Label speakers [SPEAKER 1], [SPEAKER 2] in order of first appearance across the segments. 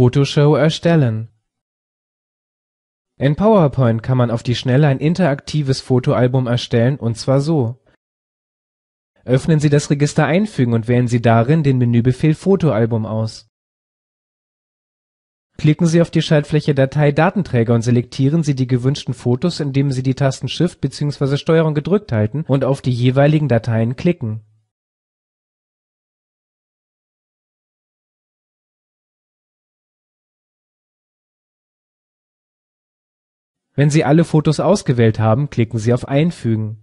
[SPEAKER 1] Fotoshow erstellen. In PowerPoint kann man auf die Schnelle ein interaktives Fotoalbum erstellen, und zwar so: Öffnen Sie das Register Einfügen und wählen Sie darin den Menübefehl Fotoalbum aus. Klicken Sie auf die Schaltfläche Datei Datenträger und selektieren Sie die gewünschten Fotos, indem Sie die Tasten Shift bzw. Steuerung gedrückt halten und auf die jeweiligen Dateien
[SPEAKER 2] klicken Wenn Sie alle
[SPEAKER 1] Fotos ausgewählt haben, klicken Sie auf Einfügen.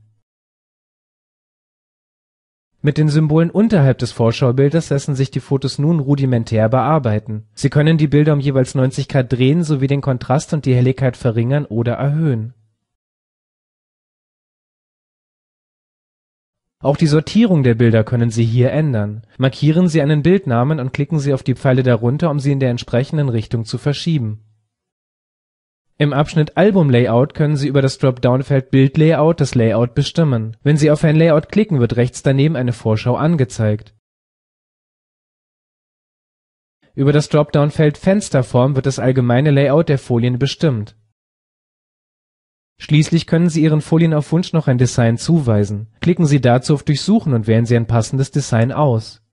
[SPEAKER 1] Mit den Symbolen unterhalb des Vorschaubildes lassen sich die Fotos nun rudimentär bearbeiten. Sie können die Bilder um jeweils 90 Grad drehen sowie den Kontrast und die Helligkeit verringern oder erhöhen. Auch die Sortierung der Bilder können Sie hier ändern. Markieren Sie einen Bildnamen und klicken Sie auf die Pfeile darunter, um sie in der entsprechenden Richtung zu verschieben im Abschnitt Album-Layout können Sie über das Dropdown-Feld Bild-Layout das Layout bestimmen. Wenn Sie auf ein Layout klicken, wird rechts daneben eine Vorschau angezeigt. Über das Dropdown-Feld Fensterform wird das allgemeine Layout der Folien bestimmt. Schließlich können Sie Ihren Folien auf Wunsch noch ein Design zuweisen. Klicken Sie dazu auf Durchsuchen und wählen Sie ein passendes Design aus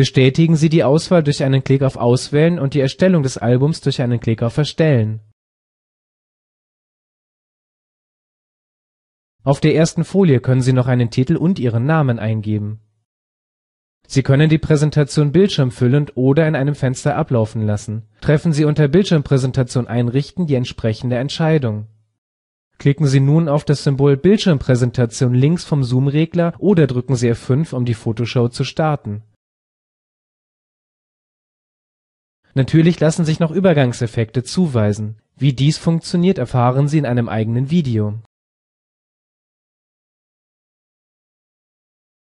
[SPEAKER 1] Bestätigen Sie die Auswahl durch einen Klick auf Auswählen und die Erstellung des Albums durch einen
[SPEAKER 2] Klick auf Erstellen.
[SPEAKER 1] Auf der ersten Folie können Sie noch einen Titel und Ihren Namen eingeben. Sie können die Präsentation bildschirmfüllend oder in einem Fenster ablaufen lassen. Treffen Sie unter Bildschirmpräsentation einrichten die entsprechende Entscheidung. Klicken Sie nun auf das Symbol Bildschirmpräsentation links vom Zoom-Regler oder drücken Sie F5, um die Fotoshow zu starten Natürlich lassen sich noch Übergangseffekte zuweisen. Wie dies funktioniert, erfahren Sie in einem eigenen Video